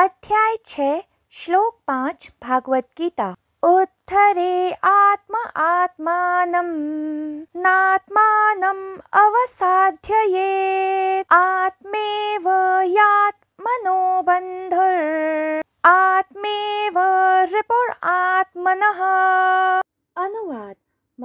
अध्याय छः श्लोक पाँच भागवत गीता उत्थरे आत्म आत्मानम नात्मानम् अवसाध्य ये आत्मेव मनोबंधर आत्मेव रिपुर आत्मन अनुवाद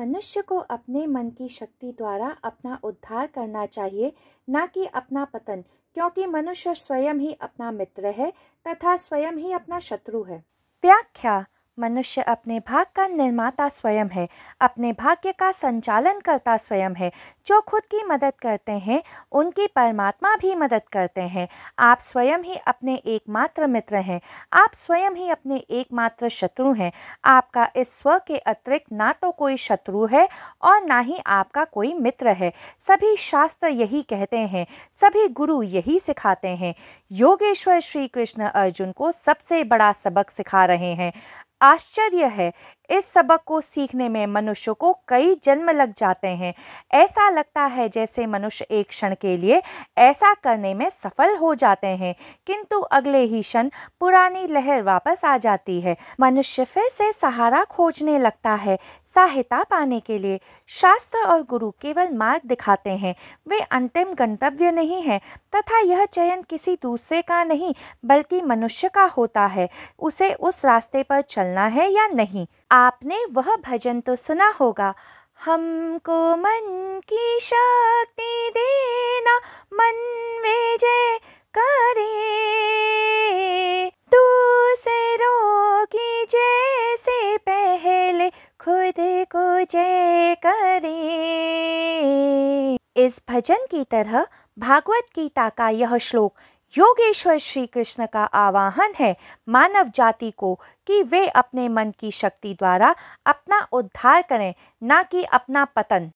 मनुष्य को अपने मन की शक्ति द्वारा अपना उद्धार करना चाहिए ना कि अपना पतन क्योंकि मनुष्य स्वयं ही अपना मित्र है तथा स्वयं ही अपना शत्रु है व्याख्या मनुष्य अपने भाग का निर्माता स्वयं है अपने भाग्य का संचालन करता स्वयं है जो खुद की मदद करते हैं उनकी परमात्मा भी मदद करते हैं आप स्वयं ही अपने एकमात्र मित्र हैं आप स्वयं ही अपने एकमात्र शत्रु हैं आपका इस स्व के अतिरिक्त ना तो कोई शत्रु है और ना ही आपका कोई मित्र है सभी शास्त्र यही कहते हैं सभी गुरु यही सिखाते हैं योगेश्वर श्री कृष्ण अर्जुन को सबसे बड़ा सबक सिखा रहे हैं आश्चर्य है इस सबक को सीखने में मनुष्य को कई जन्म लग जाते हैं ऐसा लगता है जैसे मनुष्य एक क्षण के लिए ऐसा करने में सफल हो जाते हैं किंतु अगले ही क्षण पुरानी लहर वापस आ जाती है मनुष्य फिर से सहारा खोजने लगता है सहायता पाने के लिए शास्त्र और गुरु केवल मार्ग दिखाते हैं वे अंतिम गंतव्य नहीं है तथा यह चयन किसी दूसरे का नहीं बल्कि मनुष्य का होता है उसे उस रास्ते पर चलना है या नहीं आपने वह भजन तो सुना होगा हमको मन की शक्ति देना मन में जय करे दूसरों की जैसे पहले खुद को जय करे इस भजन की तरह भागवत गीता का यह श्लोक योगेश्वर श्री कृष्ण का आवाहन है मानव जाति को कि वे अपने मन की शक्ति द्वारा अपना उद्धार करें ना कि अपना पतन